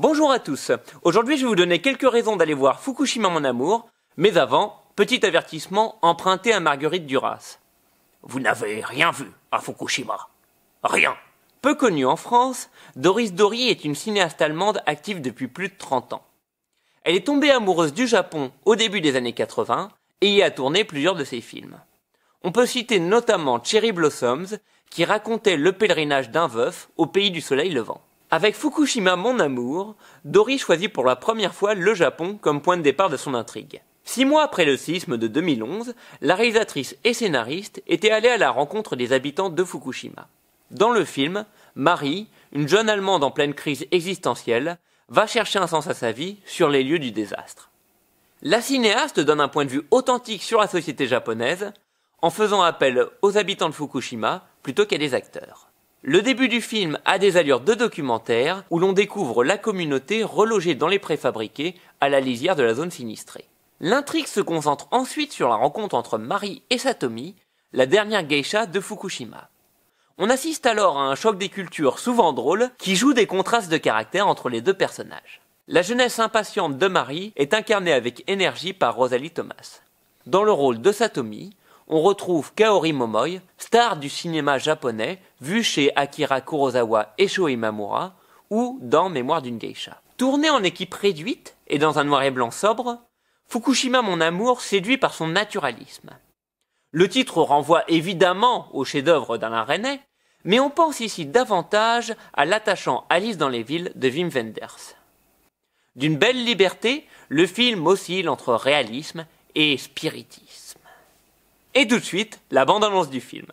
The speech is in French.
Bonjour à tous. Aujourd'hui, je vais vous donner quelques raisons d'aller voir Fukushima mon amour, mais avant, petit avertissement emprunté à Marguerite Duras. Vous n'avez rien vu à Fukushima. Rien. Peu connue en France, Doris Dory est une cinéaste allemande active depuis plus de 30 ans. Elle est tombée amoureuse du Japon au début des années 80 et y a tourné plusieurs de ses films. On peut citer notamment Cherry Blossoms, qui racontait le pèlerinage d'un veuf au pays du soleil levant. Avec Fukushima Mon Amour, Dory choisit pour la première fois le Japon comme point de départ de son intrigue. Six mois après le séisme de 2011, la réalisatrice et scénariste était allée à la rencontre des habitants de Fukushima. Dans le film, Marie, une jeune Allemande en pleine crise existentielle, va chercher un sens à sa vie sur les lieux du désastre. La cinéaste donne un point de vue authentique sur la société japonaise en faisant appel aux habitants de Fukushima plutôt qu'à des acteurs. Le début du film a des allures de documentaire où l'on découvre la communauté relogée dans les préfabriqués à la lisière de la zone sinistrée. L'intrigue se concentre ensuite sur la rencontre entre Marie et Satomi, la dernière geisha de Fukushima. On assiste alors à un choc des cultures souvent drôle qui joue des contrastes de caractère entre les deux personnages. La jeunesse impatiente de Marie est incarnée avec énergie par Rosalie Thomas. Dans le rôle de Satomi, on retrouve Kaori Momoi, star du cinéma japonais, vu chez Akira Kurosawa et Shohei Imamura, ou dans Mémoire d'une geisha. Tourné en équipe réduite et dans un noir et blanc sobre, Fukushima Mon Amour séduit par son naturalisme. Le titre renvoie évidemment au chef-d'œuvre d'Alain Resnais, mais on pense ici davantage à l'attachant Alice dans les villes de Wim Wenders. D'une belle liberté, le film oscille entre réalisme et spiritisme. Et tout de suite, la bande-annonce du film.